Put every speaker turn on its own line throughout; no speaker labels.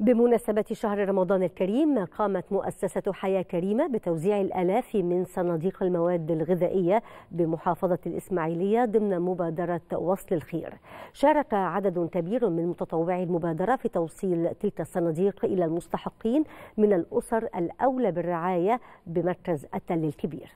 بمناسبة شهر رمضان الكريم قامت مؤسسة حياة كريمة بتوزيع الآلاف من صناديق المواد الغذائية بمحافظة الإسماعيلية ضمن مبادرة وصل الخير شارك عدد كبير من متطوعي المبادرة في توصيل تلك الصناديق إلى المستحقين من الأسر الأولى بالرعاية بمركز التل الكبير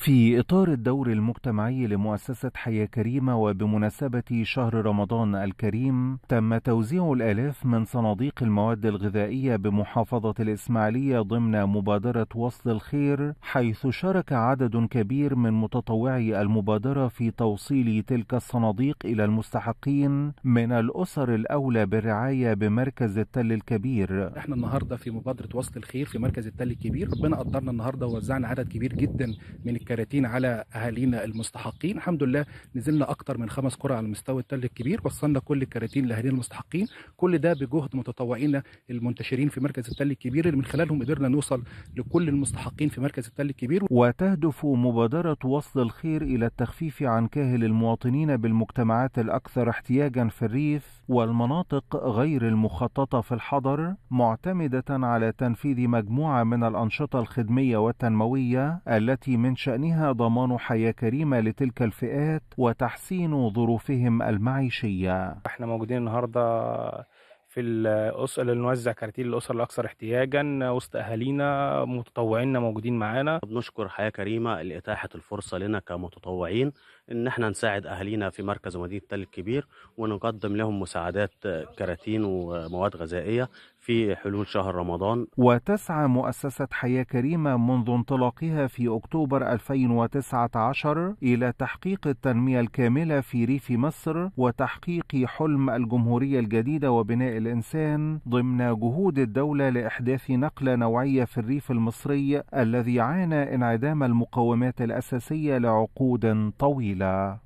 في إطار الدور المجتمعي لمؤسسة حياة كريمة وبمناسبة شهر رمضان الكريم تم توزيع الآلاف من صناديق المواد الغذائية بمحافظة الإسماعيلية ضمن مبادرة وصل الخير حيث شارك عدد كبير من متطوعي المبادرة في توصيل تلك الصناديق إلى المستحقين من الأسر الأولى بالرعاية بمركز التل الكبير
احنا النهاردة في مبادرة وصل الخير في مركز التل الكبير ربنا قدرنا النهاردة ووزعنا عدد كبير جدا من الكراتين على اهالينا المستحقين الحمد لله نزلنا اكتر من خمس قرى على مستوى التل الكبير وصلنا كل الكراتين لاهالينا المستحقين كل ده بجهد متطوعينا المنتشرين في مركز التل الكبير اللي من خلالهم قدرنا نوصل لكل المستحقين في
مركز التل الكبير وتهدف مبادره وصل الخير الى التخفيف عن كاهل المواطنين بالمجتمعات الاكثر احتياجا في الريف والمناطق غير المخططه في الحضر معتمده على تنفيذ مجموعه من الانشطه الخدميه والتنمويه التي من شأن شأنها ضمان حياة كريمة لتلك الفئات وتحسين ظروفهم المعيشية احنا موجودين النهاردة في الأسر
اللي نوزع كراتين للأسر الأكثر احتياجا وسط أهالينا متطوعينا موجودين معانا بنشكر حياة كريمة لإتاحة الفرصة لنا كمتطوعين إن إحنا نساعد أهالينا في مركز مدينة تل الكبير ونقدم لهم مساعدات كراتين ومواد غذائية في حلول شهر رمضان
وتسعى مؤسسة حياة كريمة منذ انطلاقها في أكتوبر 2019 إلى تحقيق التنمية الكاملة في ريف مصر وتحقيق حلم الجمهورية الجديدة وبناء الإنسان ضمن جهود الدولة لإحداث نقلة نوعية في الريف المصري الذي عانى انعدام المقومات الأساسية لعقود طويلة